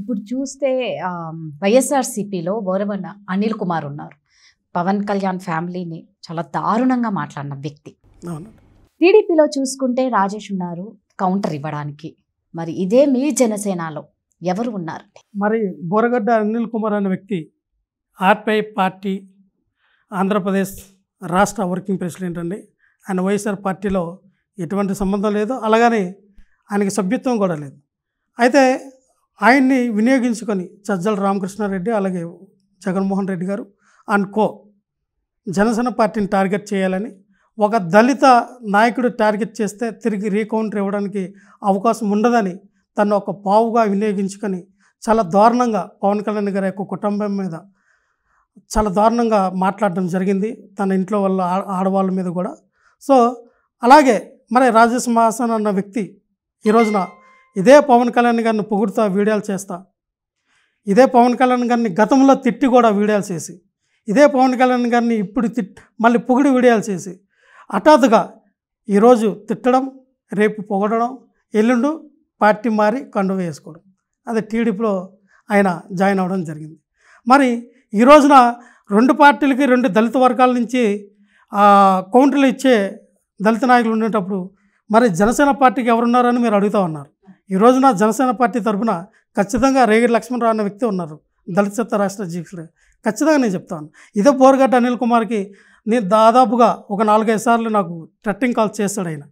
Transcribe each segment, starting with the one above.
ఇప్పుడు చూస్తే వైఎస్ఆర్సిపిలో బోరబన్న అనిల్ కుమార్ ఉన్నారు పవన్ కళ్యాణ్ ఫ్యామిలీని చాలా దారుణంగా మాట్లాడిన వ్యక్తి టీడీపీలో చూసుకుంటే రాజేష్ ఉన్నారు కౌంటర్ ఇవ్వడానికి మరి ఇదే మీ జనసేనలో ఎవరు ఉన్నారు మరి బోరగడ్డ అనిల్ కుమార్ అనే వ్యక్తి ఆర్పిఐ పార్టీ ఆంధ్రప్రదేశ్ రాష్ట్ర వర్కింగ్ ప్రెసిడెంట్ అండి ఆయన వైఎస్ఆర్ పార్టీలో ఎటువంటి సంబంధం లేదు అలాగని ఆయనకి సభ్యత్వం కూడా లేదు అయితే ఆయన్ని వినియోగించుకొని సజ్జల రామకృష్ణారెడ్డి అలాగే జగన్మోహన్ రెడ్డి గారు అండ్ కో జనసేన పార్టీని టార్గెట్ చేయాలని ఒక దళిత నాయకుడు టార్గెట్ చేస్తే తిరిగి రీకౌంటర్ ఇవ్వడానికి అవకాశం ఉండదని తను ఒక పావుగా వినియోగించుకొని చాలా దారుణంగా పవన్ కళ్యాణ్ గారి యొక్క కుటుంబం మీద చాలా దారుణంగా మాట్లాడడం జరిగింది తన ఇంట్లో వాళ్ళ ఆడవాళ్ళ మీద కూడా సో అలాగే మరి రాజేష్ మహాసన్ అన్న వ్యక్తి ఈ రోజున ఇదే పవన్ కళ్యాణ్ గారిని పొగుడుతా వీడియోలు చేస్తా ఇదే పవన్ కళ్యాణ్ గారిని గతంలో తిట్టి కూడా వీడియోలు చేసి ఇదే పవన్ కళ్యాణ్ గారిని ఇప్పుడు తిట్ మళ్ళీ పొగిడి వీడియోలు చేసి హఠాత్తుగా ఈరోజు తిట్టడం రేపు పొగడడం ఎల్లుండు పార్టీ మారి కండు వేసుకోవడం అదే టీడీపీలో ఆయన జాయిన్ అవ్వడం జరిగింది మరి ఈ రోజున రెండు పార్టీలకి రెండు దళిత వర్గాల నుంచి కౌంటర్లు ఇచ్చే దళిత నాయకులు ఉండేటప్పుడు మరి జనసేన పార్టీకి ఎవరున్నారని మీరు అడుగుతూ ఉన్నారు ఈ రోజున జనసేన పార్టీ తరఫున ఖచ్చితంగా రేగిరి లక్ష్మణరావు అనే వ్యక్తి ఉన్నారు దళిత చెత్త రాష్ట్ర అధ్యక్షుడు ఖచ్చితంగా నేను చెప్తాను ఇదే బోర్గడ్డ అనిల్ కుమార్కి నేను దాదాపుగా ఒక నాలుగైదు సార్లు నాకు ట్రెట్టింగ్ కాల్ చేశాడు ఆయన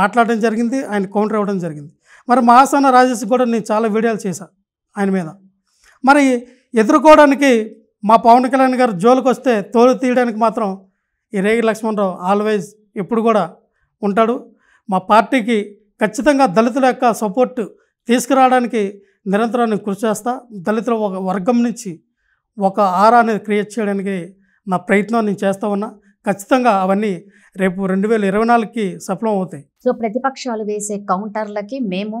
మాట్లాడడం జరిగింది ఆయన కౌంటర్ ఇవ్వడం జరిగింది మరి మాసాన రాజేష్ కూడా నేను చాలా వీడియోలు చేశాను ఆయన మీద మరి ఎదుర్కోవడానికి మా పవన్ కళ్యాణ్ గారు జోలికి వస్తే తోలు తీయడానికి మాత్రం ఈ రేగి లక్ష్మణరావు ఆల్వేజ్ ఎప్పుడు కూడా ఉంటాడు మా పార్టీకి ఖచ్చితంగా దళితుల యొక్క సపోర్ట్ తీసుకురావడానికి నిరంతరం కృషి చేస్తా దళితుల ఒక వర్గం నుంచి ఒక ఆరా అనేది క్రియేట్ చేయడానికి నా ప్రయత్నం నేను చేస్తూ ఉన్నా ఖచ్చితంగా అవన్నీ రేపు రెండు వేల ఇరవై నాలుగుకి సఫలం అవుతాయి సో ప్రతిపక్షాలు వేసే కౌంటర్లకి మేము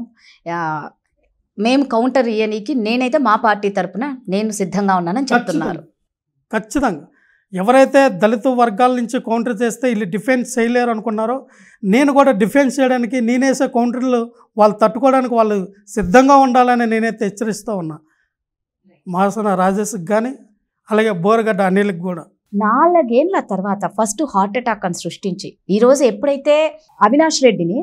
మేము కౌంటర్ ఇయ్యనీకి నేనైతే మా పార్టీ తరఫున నేను సిద్ధంగా ఉన్నానని చెప్తున్నారు ఖచ్చితంగా ఎవరైతే దళిత వర్గాల నుంచి కౌంటర్ చేస్తే వీళ్ళు డిఫెన్స్ చేయలేరు అనుకున్నారో నేను కూడా డిఫెన్స్ చేయడానికి నేనేసే కౌంటర్లు వాళ్ళు తట్టుకోవడానికి వాళ్ళు సిద్ధంగా ఉండాలని నేనైతే హెచ్చరిస్తూ ఉన్నా మాసన రాజేష్కి కానీ అలాగే బోరగడ్డ అనిల్కి కూడా నాలుగేళ్ల తర్వాత ఫస్ట్ హార్ట్ అటాక్ అని సృష్టించి ఈరోజు ఎప్పుడైతే అవినాష్ రెడ్డిని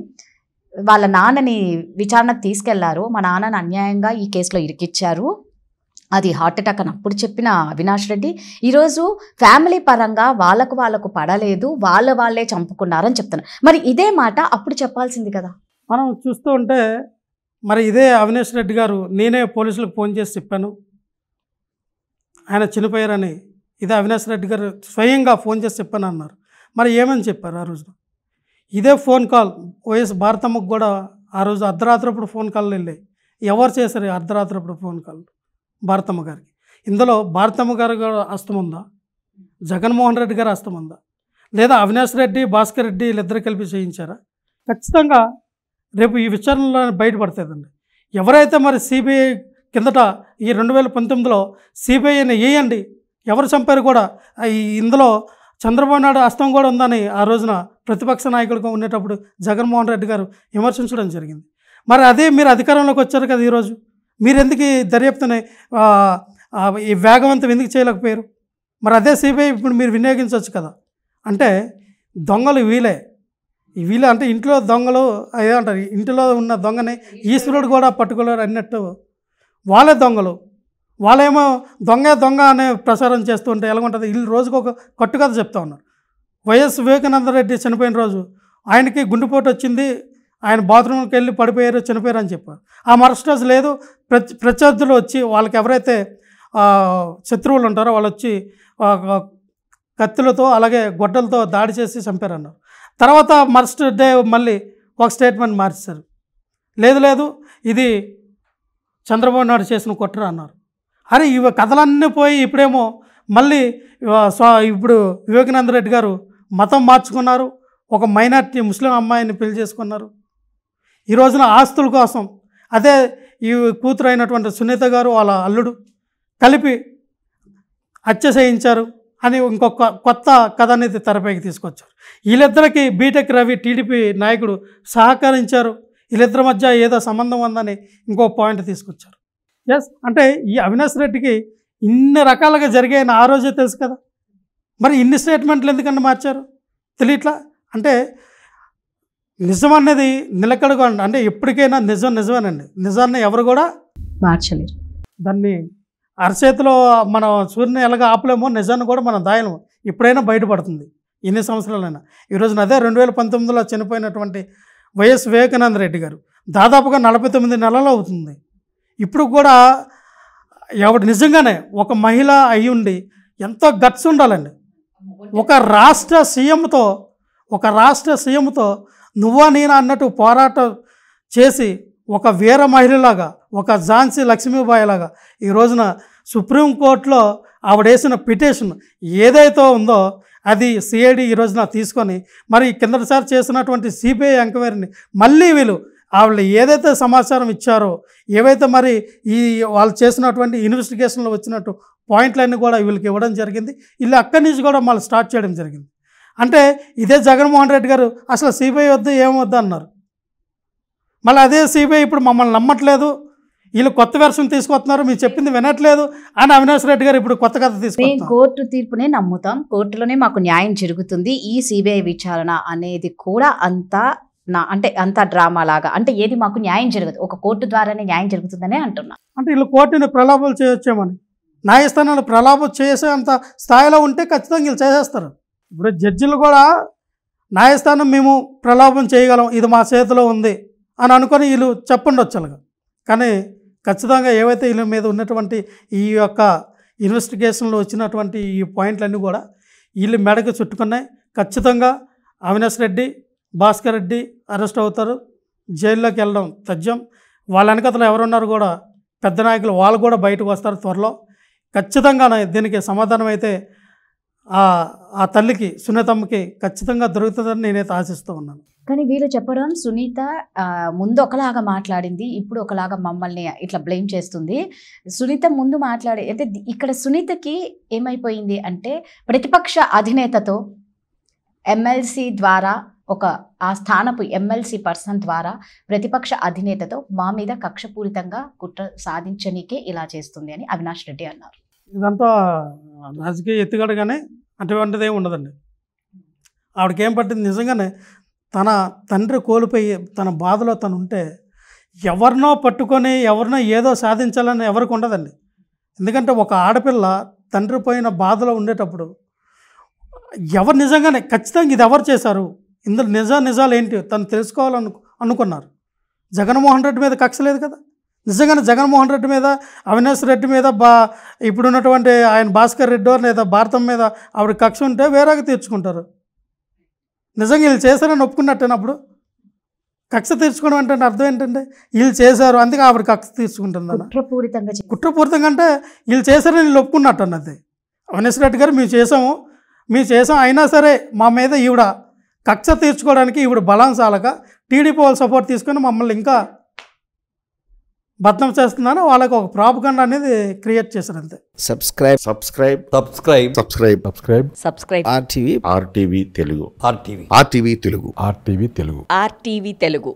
వాళ్ళ నాన్నని విచారణకు తీసుకెళ్లారు మా నాన్నని అన్యాయంగా ఈ కేసులో ఇరికిచ్చారు అది హార్ట్ అటాక్ అని అప్పుడు చెప్పిన అవినాష్ రెడ్డి ఈరోజు ఫ్యామిలీ పరంగా వాళ్ళకు వాళ్ళకు పడలేదు వాళ్ళ వాళ్ళే చంపుకున్నారని చెప్తున్నారు మరి ఇదే మాట అప్పుడు చెప్పాల్సింది కదా మనం చూస్తూ ఉంటే మరి ఇదే అవినాష్ రెడ్డి గారు నేనే పోలీసులకు ఫోన్ చేసి చెప్పాను ఆయన చనిపోయారని ఇదే అవినాష్ రెడ్డి గారు స్వయంగా ఫోన్ చేసి చెప్పాను అన్నారు మరి ఏమని చెప్పారు ఆ రోజు ఇదే ఫోన్ కాల్ వైఎస్ భారతమ్మకు కూడా ఆ రోజు అర్ధరాత్రి అప్పుడు ఫోన్ కాల్ వెళ్ళాయి ఎవరు చేశారు అర్ధరాత్రి అప్పుడు ఫోన్ కాల్ భారతమ్మ గారికి ఇందులో భారతమ్మ గారు అస్తం ఉందా జగన్మోహన్ రెడ్డి గారు అస్తం ఉందా లేదా అవినాష్ రెడ్డి భాస్కర్ రెడ్డి వీళ్ళిద్దరు కలిపి చేయించారా ఖచ్చితంగా రేపు ఈ విచారణలో బయటపడతాదండి ఎవరైతే మరి సిబిఐ కిందట ఈ రెండు వేల పంతొమ్మిదిలో సిబిఐని వేయండి ఎవరు చంపారు కూడా ఇందులో చంద్రబాబు నాయుడు అస్తం కూడా ఉందని ఆ రోజున ప్రతిపక్ష నాయకులుగా ఉండేటప్పుడు జగన్మోహన్ రెడ్డి గారు విమర్శించడం జరిగింది మరి అదే మీరు అధికారంలోకి వచ్చారు కదా ఈరోజు మీరెందుకు ఈ ఈ వేగవంతం ఎందుకు చేయలేకపోయారు మరి అదే సిబిఐ ఇప్పుడు మీరు వినియోగించవచ్చు కదా అంటే దొంగలు వీలే వీలే అంటే ఇంట్లో దొంగలు అదే అంటారు ఇంటిలో ఉన్న దొంగని ఈశ్వరుడు కూడా పట్టుకోలేరు అన్నట్టు వాళ్ళే దొంగలు వాళ్ళేమో దొంగ దొంగ అనే ప్రచారం చేస్తూ ఉంటే ఎలాగుంటుంది వీళ్ళు రోజుకు ఒక కట్టుకథ చెప్తా ఉన్నారు వైఎస్ వివేకానంద రెడ్డి చనిపోయిన రోజు ఆయనకి గుండెపోటు వచ్చింది ఆయన బాత్రూమ్కి వెళ్ళి పడిపోయారు చనిపోయారు అని చెప్పారు ఆ మరుసటి రోజు లేదు ప్రత్యర్థులు వచ్చి వాళ్ళకి ఎవరైతే శత్రువులు ఉంటారో వాళ్ళు వచ్చి కత్తులతో అలాగే గొడ్డలతో దాడి చేసి చంపారన్నారు తర్వాత మరుసటి డే మళ్ళీ ఒక స్టేట్మెంట్ మార్చారు లేదు లేదు ఇది చంద్రబాబు నాయుడు చేసిన కుట్ర అన్నారు అరే ఇవి కథలన్నీ పోయి ఇప్పుడేమో మళ్ళీ ఇప్పుడు వివేకానంద రెడ్డి గారు మతం మార్చుకున్నారు ఒక మైనార్టీ ముస్లిం అమ్మాయిని పెళ్లి చేసుకున్నారు ఈ రోజున ఆస్తుల కోసం అదే ఈ కూతురు అయినటువంటి సునీత గారు వాళ్ళ అల్లుడు కలిపి అత్యశయించారు అని ఇంకొక కొత్త కథ అనేది తెరపైకి తీసుకొచ్చారు వీళ్ళిద్దరికి బీటెక్ రవి టీడీపీ నాయకుడు సహకరించారు వీళ్ళిద్దరి మధ్య ఏదో సంబంధం ఉందని ఇంకో పాయింట్ తీసుకొచ్చారు ఎస్ అంటే ఈ అవినాష్ రెడ్డికి ఇన్ని రకాలుగా జరిగాయని ఆ రోజే తెలుసు కదా మరి ఇన్ని స్టేట్మెంట్లు ఎందుకంటే మార్చారు తెలియట్లా అంటే నిజం అనేది నిలకడగా అంటే ఎప్పటికైనా నిజం నిజమేనండి నిజాన్ని ఎవరు కూడా మార్చలేరు దాన్ని అరచేతిలో మనం సూర్యుని ఎలాగ ఆపలేమో నిజాన్ని కూడా మనం దాయలేము ఎప్పుడైనా బయటపడుతుంది ఎన్ని సంవత్సరాలైనా ఈరోజున అదే రెండు వేల పంతొమ్మిదిలో చనిపోయినటువంటి వైఎస్ వివేకానంద రెడ్డి గారు దాదాపుగా నలభై తొమ్మిది నెలలు అవుతుంది ఇప్పుడు కూడా ఎవడు నిజంగానే ఒక మహిళ అయ్యుండి ఎంతో గట్స్ ఉండాలండి ఒక రాష్ట్ర సీఎంతో ఒక రాష్ట్ర సీఎంతో నువ్వా నేనా అన్నట్టు పోరాటం చేసి ఒక వీర మహిళలాగా ఒక ఝాన్సీ లక్ష్మీబాయిలాగా ఈ రోజున సుప్రీంకోర్టులో ఆవిడేసిన పిటిషన్ ఏదైతే ఉందో అది సిఐడి ఈ రోజున తీసుకొని మరి కిందటిసారి చేసినటువంటి సిబిఐ ఎంక్వైరీని మళ్ళీ వీళ్ళు ఆవిడ ఏదైతే సమాచారం ఇచ్చారో ఏవైతే మరి ఈ వాళ్ళు చేసినటువంటి ఇన్వెస్టిగేషన్లో వచ్చినట్టు పాయింట్లన్నీ కూడా వీళ్ళకి ఇవ్వడం జరిగింది వీళ్ళు అక్కడి నుంచి కూడా మళ్ళీ స్టార్ట్ చేయడం జరిగింది అంటే ఇదే జగన్మోహన్ రెడ్డి గారు అసలు సిబిఐ వద్దు ఏమొద్దు అన్నారు మళ్ళీ అదే సిబిఐ ఇప్పుడు మమ్మల్ని నమ్మట్లేదు వీళ్ళు కొత్త వెర్షన్ తీసుకొస్తున్నారు మీరు చెప్పింది వినట్లేదు అని అవినాష్ రెడ్డి గారు ఇప్పుడు కొత్త కథ తీసుకుని కోర్టు తీర్పునే నమ్ముతాం కోర్టులోనే మాకు న్యాయం జరుగుతుంది ఈ సిబిఐ విచారణ అనేది కూడా అంతా నా అంటే అంత డ్రామా లాగా అంటే ఏది మాకు న్యాయం జరగదు ఒక కోర్టు ద్వారానే న్యాయం జరుగుతుందనే అంటున్నా అంటే వీళ్ళు కోర్టుని ప్రలాపాలు చేయొచ్చేమని న్యాయస్థానాలు ప్రలాపం చేసే అంత స్థాయిలో ఉంటే ఖచ్చితంగా వీళ్ళు చేసేస్తారు ఇప్పుడు జడ్జిలు కూడా న్యాయస్థానం మేము ప్రలోభం చేయగలం ఇది మా చేతిలో ఉంది అని అనుకొని వీళ్ళు చెప్పుండొచ్చులుగా కానీ ఖచ్చితంగా ఏవైతే వీళ్ళ మీద ఉన్నటువంటి ఈ యొక్క ఇన్వెస్టిగేషన్లో వచ్చినటువంటి ఈ పాయింట్లన్నీ కూడా వీళ్ళు మెడకు చుట్టుకున్నాయి ఖచ్చితంగా అవినాష్ రెడ్డి భాస్కర్ రెడ్డి అరెస్ట్ అవుతారు జైల్లోకి వెళ్ళడం తథ్యం వాళ్ళ వెనకతలో ఎవరున్నారు కూడా పెద్ద నాయకులు వాళ్ళు కూడా బయటకు వస్తారు త్వరలో ఖచ్చితంగా దీనికి సమాధానం అయితే ఆ తల్లికి సునీతమ్మకి ఖచ్చితంగా దొరుకుతుందని నేనైతే ఆశిస్తూ ఉన్నాను కానీ వీళ్ళు చెప్పడం సునీత ముందు ఒకలాగా మాట్లాడింది ఇప్పుడు ఒకలాగా మమ్మల్ని ఇట్లా బ్లేమ్ చేస్తుంది సునీత ముందు మాట్లాడే అయితే ఇక్కడ సునీతకి ఏమైపోయింది అంటే ప్రతిపక్ష అధినేతతో ఎమ్మెల్సీ ద్వారా ఒక ఆ స్థానపు ఎమ్మెల్సీ పర్సన్ ద్వారా ప్రతిపక్ష అధినేతతో మా మీద కక్షపూరితంగా కుట్ర సాధించనీకే ఇలా చేస్తుంది అని అవినాష్ రెడ్డి అన్నారు ఇదంతా రాజకీయ ఎత్తుగడగానే అటువంటిదే ఉండదండి ఆవిడకేం పట్టింది నిజంగానే తన తండ్రి కోల్పోయి తన బాధలో తను ఉంటే ఎవరినో పట్టుకొని ఎవరినో ఏదో సాధించాలని ఎవరికి ఉండదండి ఎందుకంటే ఒక ఆడపిల్ల తండ్రి పోయిన బాధలో ఉండేటప్పుడు ఎవరు నిజంగానే ఖచ్చితంగా ఇది ఎవరు చేశారు ఇందులో నిజా నిజాలు ఏంటి తను తెలుసుకోవాలను అనుకున్నారు జగన్మోహన్ రెడ్డి మీద కక్ష లేదు కదా నిజంగానే జగన్మోహన్ రెడ్డి మీద అవినాష్ రెడ్డి మీద బా ఇప్పుడున్నటువంటి ఆయన భాస్కర్ రెడ్డో లేదా భారతం మీద ఆవిడ కక్ష ఉంటే వేరేగా తీర్చుకుంటారు నిజంగా వీళ్ళు చేశారని అప్పుడు కక్ష తీర్చుకోవడం అంటే అర్థం ఏంటంటే వీళ్ళు చేశారు అందుకే ఆవిడ కక్ష తీర్చుకుంటుంది కుట్రపూరితంగా కుట్రపూరితంగా అంటే వీళ్ళు చేశారని వీళ్ళు ఒప్పుకున్నట్టు అన్నది అవినాష్ రెడ్డి గారు మేము చేసాము మేము చేసాం అయినా సరే మా మీద ఈవిడ కక్ష తీర్చుకోవడానికి ఈవిడ బలం చాలక టీడీపీ వాళ్ళు సపోర్ట్ తీసుకొని మమ్మల్ని ఇంకా బద్నం చేస్తున్నాను వాళ్ళకి ఒక ప్రాపగండ్ అనేది క్రియేట్ చేశారు అంతే subscribe subscribe subscribe subscribe subscribe subscribe RTV RTV Telugu RTV RTV Telugu RTV Telugu RTV Telugu